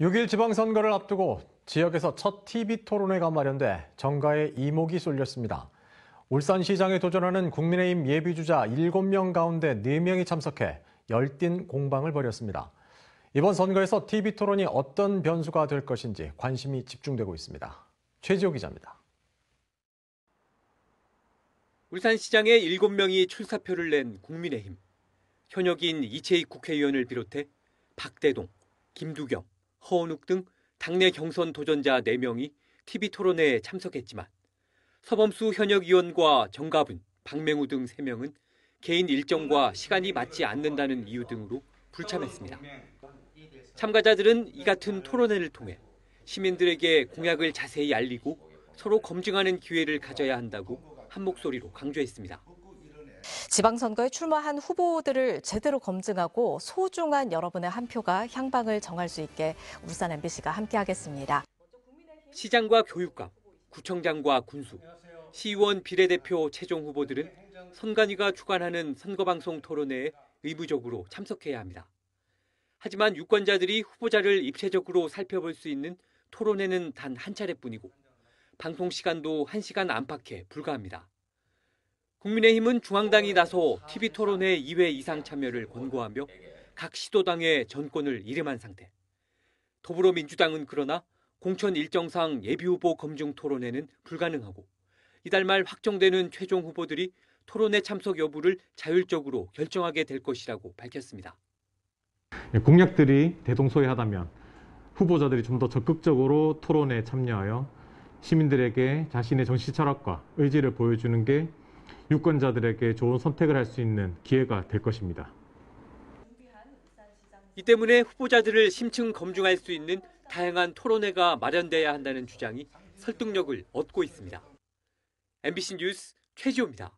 6일 지방선거를 앞두고 지역에서 첫 TV 토론회가 마련돼 정가에 이목이 쏠렸습니다. 울산시장에 도전하는 국민의힘 예비주자 7명 가운데 4명이 참석해 열띤 공방을 벌였습니다. 이번 선거에서 TV 토론이 어떤 변수가 될 것인지 관심이 집중되고 있습니다. 최지호 기자입니다. 울산시장에 7명이 출사표를 낸 국민의힘. 현역인 이채익 국회의원을 비롯해 박대동, 김두경, 허원욱 등 당내 경선 도전자 4명이 TV 토론회에 참석했지만 서범수 현역 의원과 정가분, 박맹우 등 3명은 개인 일정과 시간이 맞지 않는다는 이유 등으로 불참했습니다. 참가자들은 이 같은 토론회를 통해 시민들에게 공약을 자세히 알리고 서로 검증하는 기회를 가져야 한다고 한 목소리로 강조했습니다. 지방선거에 출마한 후보들을 제대로 검증하고 소중한 여러분의 한 표가 향방을 정할 수 있게 울산 MBC가 함께하겠습니다. 시장과 교육감, 구청장과 군수, 시의원 비례대표 최종 후보들은 선관위가 주관하는 선거방송 토론회에 의무적으로 참석해야 합니다. 하지만 유권자들이 후보자를 입체적으로 살펴볼 수 있는 토론회는 단 한 차례뿐이고 방송 시간도 1시간 안팎에 불과합니다. 국민의힘은 중앙당이 나서 TV 토론회 2회 이상 참여를 권고하며 각 시도당의 전권을 이름한 상태. 더불어민주당은 그러나 공천 일정상 예비후보 검증 토론회는 불가능하고 이달 말 확정되는 최종 후보들이 토론회 참석 여부를 자율적으로 결정하게 될 것이라고 밝혔습니다. 예, 공약들이 대동소이하다면 후보자들이 좀 더 적극적으로 토론에 회 참여하여 시민들에게 자신의 정치 철학과 의지를 보여주는 게 유권자들에게 좋은 선택을 할 수 있는 기회가 될 것입니다. 이 때문에 후보자들을 심층 검증할 수 있는 다양한 토론회가 마련돼야 한다는 주장이 설득력을 얻고 있습니다. MBC 뉴스 최지호입니다.